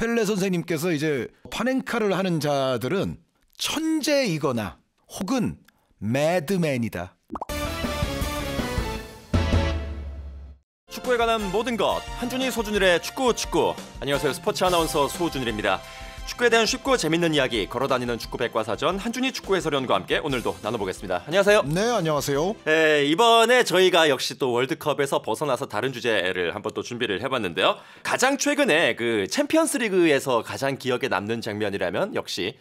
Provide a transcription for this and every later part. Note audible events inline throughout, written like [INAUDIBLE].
펠레 선생님께서 이제 파넨카를 하는 자들은 천재이거나 혹은 매드맨이다. 축구에 관한 모든 것 한준희 소준일의 축구 축구 안녕하세요 스포츠 아나운서 소준일입니다 축구에 대한 쉽고 재밌는 이야기 걸어다니는 축구 백과사전 한준희 축구 해설위원과 함께 오늘도 나눠보겠습니다. 안녕하세요. 네, 안녕하세요. 에, 네, 이번에 저희가 역시 또 월드컵에서 벗어나서 다른 주제를 한 번 또 준비를 해봤는데요. 가장 최근에 그 챔피언스리그에서 가장 기억에 남는 장면이라면 역시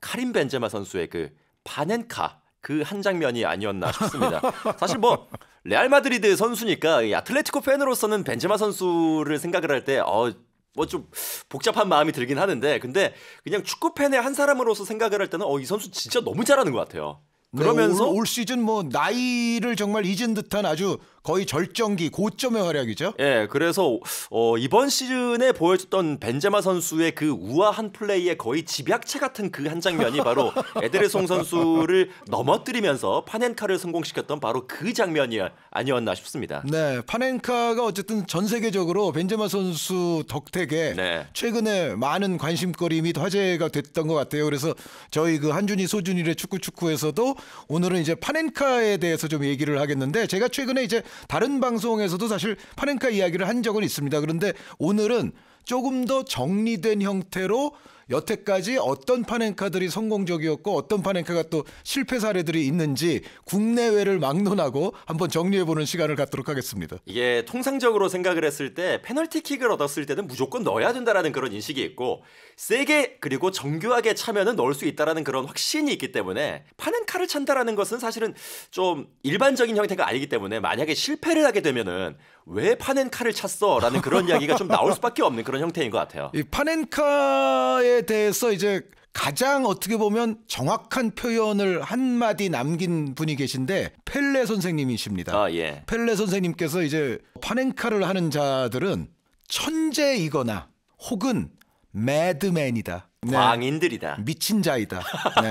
카림 벤제마 선수의 그 바넨카 그 한 장면이 아니었나 싶습니다. [LAUGHS] 사실 뭐 레알 마드리드 선수니까 이 아틀레티코 팬으로서는 벤제마 선수를 생각을 할 때 어, 뭐좀 복잡한 마음이 들긴 하는데 근데 그냥 축구 팬의 한 사람으로서 생각을 할 때는 어 이 선수 진짜 너무 잘하는 것 같아요. 네, 그러면서 네, 올, 올, 시즌 뭐 나이를 정말 잊은 듯한 아주 거의 절정기 고점의 활약이죠. 예, 그래서 어, 이번 시즌에 보여줬던 벤제마 선수의 그 우아한 플레이에 거의 집약체 같은 그 한 장면이 바로 [LAUGHS] 에드레송 선수를 넘어뜨리면서 파넨카를 성공시켰던 바로 그 장면이 아니었나 싶습니다. 네, 파넨카가 어쨌든 전 세계적으로 벤제마 선수 덕택에 네. 최근에 많은 관심거리 및 화제가 됐던 것 같아요. 그래서 저희 그 한준이 소준이의 축구 축구에서도 오늘은 이제 파넨카에 대해서 좀 얘기를 하겠는데 제가 최근에 이제 다른 방송에서도 사실 파넨카 이야기를 한 적은 있습니다. 그런데 오늘은 조금 더 정리된 형태로 여태까지 어떤 파행카들이 성공적이었고 어떤 파행카가또 실패 사례들이 있는지 국내외를 막론하고 한번 정리해보는 시간을 갖도록 하겠습니다. 이게 통상적으로 생각을 했을 때 페널티킥을 얻었을 때는 무조건 넣어야 된다라는 그런 인식이 있고 세게 그리고 정교하게 차면은 넣을 수 있다라는 그런 확신이 있기 때문에 파행카를 찬다라는 것은 사실은 좀 일반적인 형태가 아니기 때문에 만약에 실패를 하게 되면은 왜 파넨카를 찾어라는 그런 이야기가 좀 나올 수밖에 없는 그런 형태인 것 같아요. 이 파넨카에 대해서 이제 가장 어떻게 보면 정확한 표현을 한마디 남긴 분이 계신데 펠레 선생님이십니다. 아, 예. 펠레 선생님께서 이제 파넨카를 하는 자들은 천재이거나 혹은 매드맨이다. 네. 광인들이다. 미친 자이다. 네.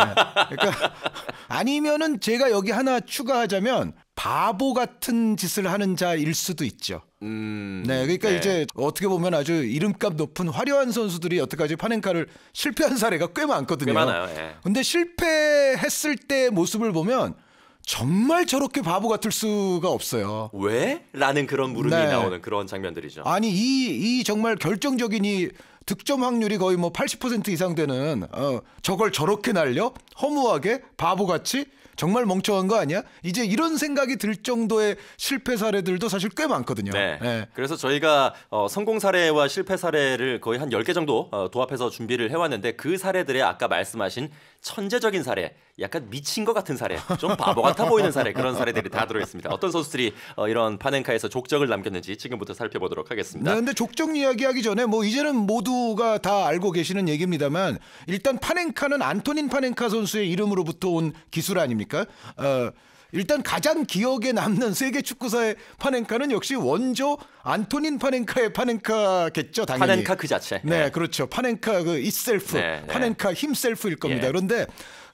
그러니까 [LAUGHS] 아니면은 제가 여기 하나 추가하자면 바보 같은 짓을 하는 자일 수도 있죠. 음, 네, 그러니까 네. 이제 어떻게 보면 아주 이름값 높은 화려한 선수들이 여태까지 파넨카를 실패한 사례가 꽤 많거든요. 꽤 많아요. 예. 근데 실패했을 때 모습을 보면 정말 저렇게 바보 같을 수가 없어요. 왜? 라는 그런 물음이 네. 나오는 그런 장면들이죠. 아니 이 이 정말 결정적인 이 득점 확률이 거의 뭐 80% 이상 되는 어, 저걸 저렇게 날려 허무하게 바보같이 정말 멍청한 거 아니야? 이제 이런 생각이 들 정도의 실패 사례들도 사실 꽤 많거든요. 네. 네. 그래서 저희가 어, 성공 사례와 실패 사례를 거의 한 10개 정도 어, 도합해서 준비를 해왔는데 그 사례들의 아까 말씀하신 천재적인 사례, 약간 미친 것 같은 사례, 좀 바보 같아 보이는 사례 그런 사례들이 다 들어있습니다. 어떤 선수들이 어, 이런 파넨카에서 족적을 남겼는지 지금부터 살펴보도록 하겠습니다. 그런데 네, 족적 이야기하기 전에 뭐 이제는 모두가 다 알고 계시는 얘기입니다만 일단 파넨카는 안토닌 파넨카 선수의 이름으로부터 온 기술 아닙니까? 어, 일단 가장 기억에 남는 세계 축구사의 파넨카는 역시 원조 안토닌 파넨카의 파넨카겠죠 당연히. 파넨카 그 자체. 네, 네. 그렇죠. 파넨카 그 이셀프, e 네, 네, 파넨카 힘셀프일 겁니다. 예. 그런데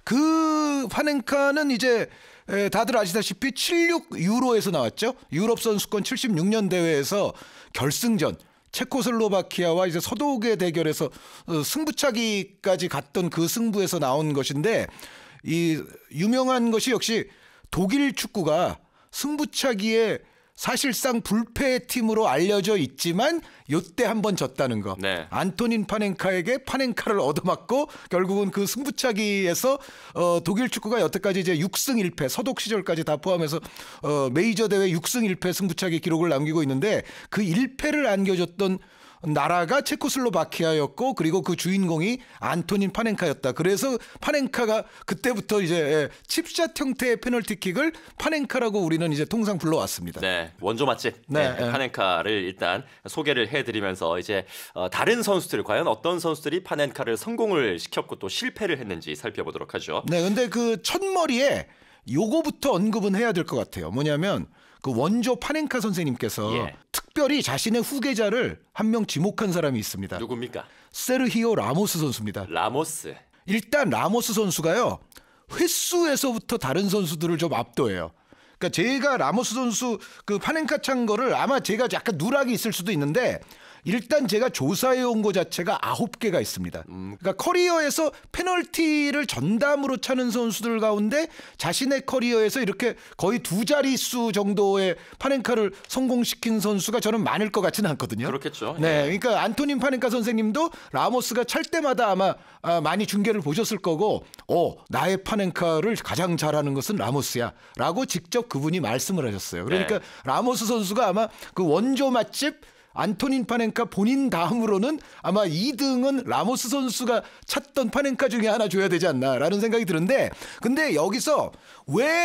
그 파넨카는 이제 다들 아시다시피 76 유로에서 나왔죠. 유럽 선수권 76년 대회에서 결승전 체코슬로바키아와 이제 서독의 대결에서 어, 승부차기까지 갔던 그 승부에서 나온 것인데 이 유명한 것이 역시 독일 축구가 승부차기에 사실상 불패 팀으로 알려져 있지만 요때 한 번 졌다는 거. 네. 안토닌 파넨카에게 파넨카를 얻어맞고 결국은 그 승부차기에서 어 독일 축구가 여태까지 이제 6승 1패 서독 시절까지 다 포함해서 어 메이저 대회 6승 1패 승부차기 기록을 남기고 있는데 그 1패를 안겨줬던 나라가 체코슬로바키아였고 그리고 그 주인공이 안토닌 파넨카였다. 그래서 파넨카가 그때부터 이제 예, 칩샷 형태의 페널티킥을 파넨카라고 우리는 이제 통상 불러왔습니다. 네, 원조 맛집 네, 네. 그 파넨카를 일단 소개를 해드리면서 이제 어, 다른 선수들 과연 어떤 선수들이 파넨카를 성공을 시켰고 또 실패를 했는지 살펴보도록 하죠. 네, 근데 그 첫머리에 요거부터 언급은 해야 될 것 같아요. 뭐냐면 그 원조 파넨카 선생님께서 예. 특별히 자신의 후계자를 한 명 지목한 사람이 있습니다. 누굽니까? 세르히오 라모스 선수입니다. 라모스. 일단 라모스 선수가요. 횟수에서부터 다른 선수들을 좀 압도해요. 그러니까 제가 라모스 선수 그 파넨카 찬 거를 아마 제가 약간 누락이 있을 수도 있는데 일단 제가 조사해 온거 자체가 아홉 개가 있습니다. 음. 그러니까 커리어에서 페널티를 전담으로 차는 선수들 가운데 자신의 커리어에서 이렇게 거의 두 자릿수 정도의 파넨카를 성공시킨 선수가 저는 많을 것 같지는 않거든요. 그렇겠죠. 네, 예. 그러니까 안토닌 파넨카 선생님도 라모스가 찰 때마다 아마 아, 많이 중계를 보셨을 거고, 어 나의 파넨카를 가장 잘하는 것은 라모스야라고 직접 그분이 말씀을 하셨어요. 그러니까 네. 라모스 선수가 아마 그 원조 맛집 안토닌 파넨카 본인 다음으로는 아마 2등은 라모스 선수가 찾던 파넨카 중에 하나 줘야 되지 않나라는 생각이 드는데 근데 여기서 왜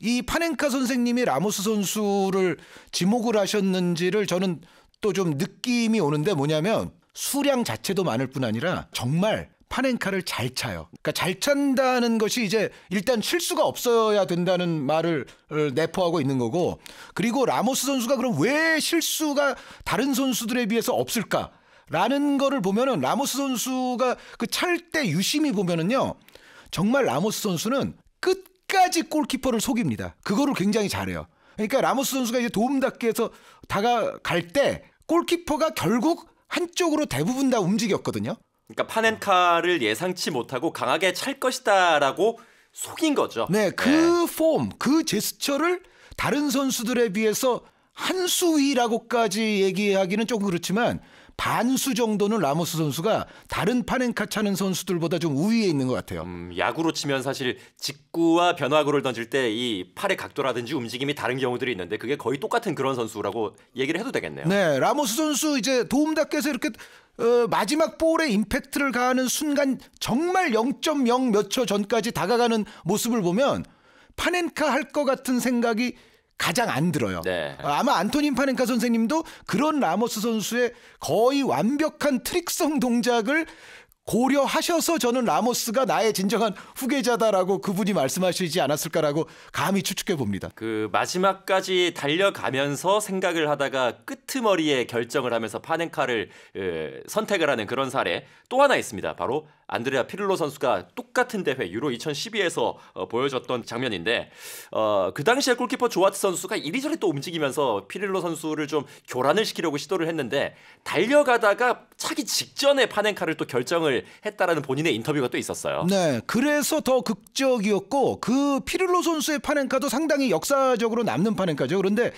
이 파넨카 선생님이 라모스 선수를 지목을 하셨는지를 저는 또 좀 느낌이 오는데 뭐냐면 수량 자체도 많을 뿐 아니라 정말 파넨카를 잘 차요. 그러니까 잘 찬다는 것이 이제 일단 실수가 없어야 된다는 말을 어, 내포하고 있는 거고 그리고 라모스 선수가 그럼 왜 실수가 다른 선수들에 비해서 없을까? 라는 거를 보면은 라모스 선수가 그 찰 때 유심히 보면은요. 정말 라모스 선수는 끝까지 골키퍼를 속입니다. 그거를 굉장히 잘해요. 그러니까 라모스 선수가 이제 도움닫기에서 다가갈 때 골키퍼가 결국 한쪽으로 대부분 다 움직였거든요. 그러니까 파넨카를 예상치 못하고 강하게 찰 것이다라고 속인 거죠. 네, 그 폼, 네. 그 제스처를 다른 선수들에 비해서 한 수위라고까지 얘기하기는 조금 그렇지만 반수 정도는 라모스 선수가 다른 파넨카 차는 선수들보다 좀 우위에 있는 것 같아요. 음, 야구로 치면 사실 직구와 변화구를 던질 때 이 팔의 각도라든지 움직임이 다른 경우들이 있는데 그게 거의 똑같은 그런 선수라고 얘기를 해도 되겠네요. 네, 라모스 선수 이제 도움닫기에서 이렇게 어, 마지막 볼에 임팩트를 가하는 순간 정말 0.0 몇 초 전까지 다가가는 모습을 보면 파넨카 할 것 같은 생각이 가장 안 들어요. 네. 어, 아마 안토닌 파넨카 선생님도 그런 라모스 선수의 거의 완벽한 트릭성 동작을 고려하셔서 저는 라모스가 나의 진정한 후계자다라고 그분이 말씀하시지 않았을까라고 감히 추측해 봅니다. 그 마지막까지 달려가면서 생각을 하다가 끄트머리에 결정을 하면서 파넨카를 선택을 하는 그런 사례 또 하나 있습니다. 바로 안드레아 피를로 선수가 똑같은 대회 유로 2012에서 어, 보여줬던 장면인데 어, 그 당시에 골키퍼 조아트 선수가 이리저리 또 움직이면서 피를로 선수를 좀 교란을 시키려고 시도를 했는데 달려가다가 차기 직전에 파넨카를 또 결정을 했다라는 본인의 인터뷰가 또 있었어요. 네, 그래서 더 극적이었고 그 피를로 선수의 파넨카도 상당히 역사적으로 남는 파넨카죠. 그런데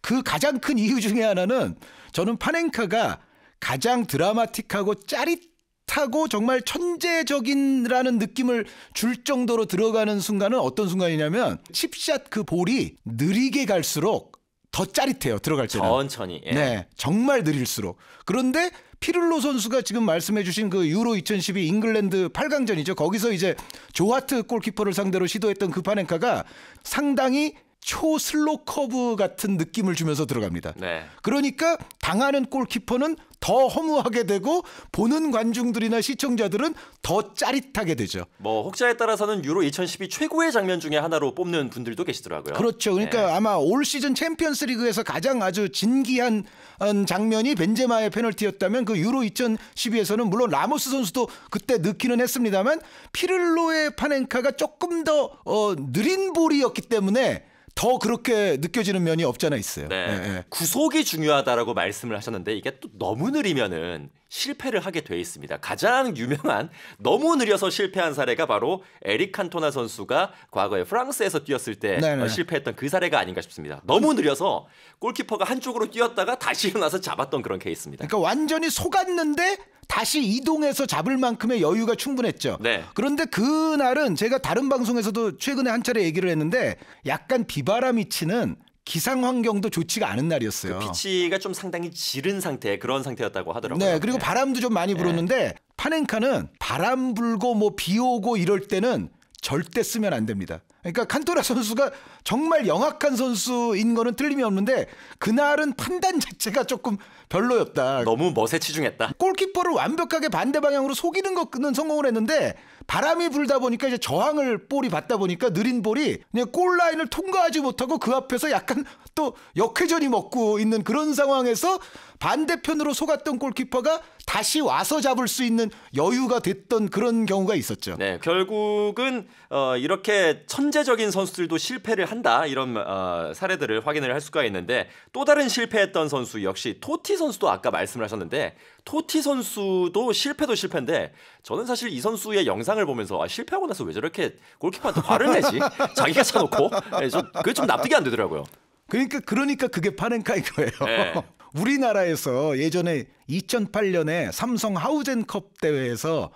그 가장 큰 이유 중에 하나는 저는 파넨카가 가장 드라마틱하고 짜릿 타고 정말 천재적인라는 느낌을 줄 정도로 들어가는 순간은 어떤 순간이냐면 칩샷 그 볼이 느리게 갈수록 더 짜릿해요. 들어갈 때는. 천천히. 예. 네. 정말 느릴수록. 그런데 피를로 선수가 지금 말씀해 주신 그 유로 2012 잉글랜드 8강전이죠. 거기서 이제 조하트 골키퍼를 상대로 시도했던 그 파넨카가 상당히 초슬로 커브 같은 느낌을 주면서 들어갑니다. 네. 그러니까 당하는 골키퍼는 더 허무하게 되고 보는 관중들이나 시청자들은 더 짜릿하게 되죠. 뭐 혹자에 따라서는 유로 2012 최고의 장면 중에 하나로 뽑는 분들도 계시더라고요. 그렇죠. 그러니까 네. 아마 올 시즌 챔피언스리그에서 가장 아주 진기한 음, 장면이 벤제마의 페널티였다면 그 유로 2012에서는 물론 라모스 선수도 그때 넣기는 했습니다만 피를로의 파넨카가 조금 더 어, 느린 볼이었기 때문에 더 그렇게 느껴지는 면이 없잖아 있어요. 네. 네. 구속이 중요하다라고 말씀을 하셨는데 이게 또 너무 느리면은 실패를 하게 돼 있습니다. 가장 유명한 너무 느려서 실패한 사례가 바로 에릭 칸토나 선수가 과거에 프랑스에서 뛰었을 때 네네. 어, 실패했던 그 사례가 아닌가 싶습니다. 너무 느려서 골키퍼가 한쪽으로 뛰었다가 다시 일어나서 잡았던 그런 케이스입니다. 그러니까 완전히 속았는데 다시 이동해서 잡을 만큼의 여유가 충분했죠. 네. 그런데 그날은 제가 다른 방송에서도 최근에 한 차례 얘기를 했는데 약간 비바람이 치는 기상 환경도 좋지가 않은 날이었어요. 그 피치가 좀 상당히 지른 상태 그런 상태였다고 하더라고요. 네, 그리고 네. 바람도 좀 많이 네. 불었는데 파넨카는 바람 불고 뭐 비 오고 이럴 때는 절대 쓰면 안 됩니다. 그러니까 칸토라 선수가 정말 영악한 선수인 거는 틀림이 없는데 그날은 판단 자체가 조금 별로였다. 너무 멋에 치중했다. 골키퍼를 완벽하게 반대 방향으로 속이는 것은 성공을 했는데 바람이 불다 보니까 이제 저항을 볼이 받다 보니까 느린 볼이 그냥 골 라인을 통과하지 못하고 그 앞에서 약간 또 역회전이 먹고 있는 그런 상황에서 반대편으로 속았던 골키퍼가 다시 와서 잡을 수 있는 여유가 됐던 그런 경우가 있었죠. 네, 결국은 어, 이렇게 천재적인 선수들도 실패를 한다 이런 어, 사례들을 확인을 할 수가 있는데 또 다른 실패했던 선수 역시 토티 선수도 아까 말씀을 하셨는데 토티 선수도 실패도 실패인데 저는 사실 이 선수의 영상을 보면서 아, 실패하고 나서 왜 저렇게 골키퍼한테 화를 내지? [LAUGHS] 자기가 차놓고 네, 그게 좀 납득이 안 되더라고요. 그러니까 그러니까 그게 파렌카인 거예요. 네. [LAUGHS] 우리나라에서 예전에 2008년에 삼성 하우젠컵 대회에서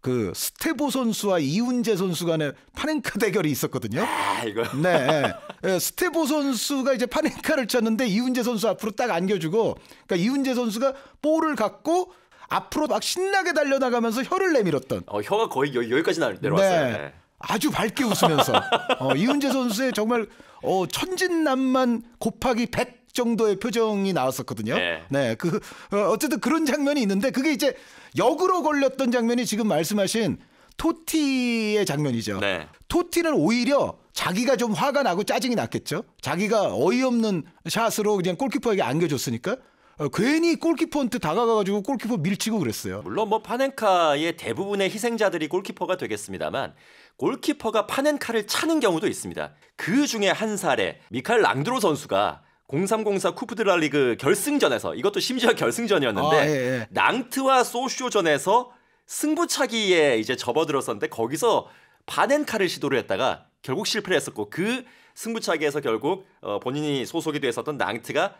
그 스테보 선수와 이훈재 선수 간의 파렌카 대결이 있었거든요. 아, 이거. [LAUGHS] 네. 네. 스테보 선수가 이제 파렌카를 쳤는데 이훈재 선수 앞으로 딱 안겨주고 그러니까 이훈재 선수가 볼을 갖고 앞으로 막 신나게 달려나가면서 혀를 내밀었던. 어, 혀가 거의 여, 기까지 내려왔어요. 네. 네. 아주 밝게 웃으면서 [LAUGHS] 어, 이은재 선수의 정말 어, 천진난만 곱하기 100 정도의 표정이 나왔었거든요. 네. 네. 그 어, 어쨌든 그런 장면이 있는데 그게 이제 역으로 걸렸던 장면이 지금 말씀하신 토티의 장면이죠. 네. 토티는 오히려 자기가 좀 화가 나고 짜증이 났겠죠. 자기가 어이없는 샷으로 그냥 골키퍼에게 안겨줬으니까 어, 괜히 골키퍼한테 다가가가지고 골키퍼 밀치고 그랬어요. 물론 뭐 파넨카의 대부분의 희생자들이 골키퍼가 되겠습니다만 골키퍼가 파넨카를 차는 경우도 있습니다. 그 중에 한 사례 미칼 랑드로 선수가 0304 쿠프드라 리그 결승전에서 이것도 심지어 결승전이었는데 아, 예, 예. 낭트와 소쇼전에서 승부차기에 이제 접어들었었는데 거기서 파넨카를 시도를 했다가 결국 실패를 했었고 그 승부차기에서 결국 어, 본인이 소속이 되었었던 낭트가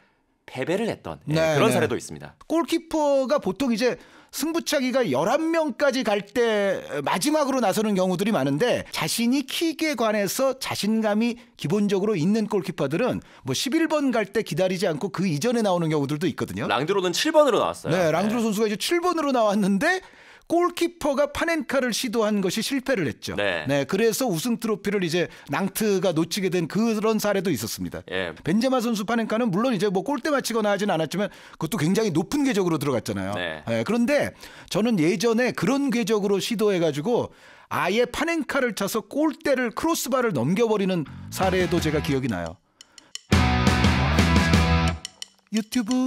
패배를 했던 예, 네, 그런 네. 사례도 있습니다. 골키퍼가 보통 이제 승부차기가 11명까지 갈 때 마지막으로 나서는 경우들이 많은데 자신이 킥에 관해서 자신감이 기본적으로 있는 골키퍼들은 뭐 11번 갈 때 기다리지 않고 그 이전에 나오는 경우들도 있거든요. 랑드로는 7번으로 나왔어요. 네, 랑드로 네. 선수가 이제 7번으로 나왔는데 골키퍼가 파넨카를 시도한 것이 실패를 했죠. 네. 네 그래서 우승 트로피를 이제 낭트가 놓치게 된 그런 사례도 있었습니다. 예. 벤제마 선수 파넨카는 물론 이제 뭐 골대 맞히거나 하진 않았지만 그것도 굉장히 높은 궤적으로 들어갔잖아요. 네. 네. 그런데 저는 예전에 그런 궤적으로 시도해 가지고 아예 파넨카를 차서 골대를 크로스바를 넘겨버리는 사례도 제가 기억이 나요. 유튜브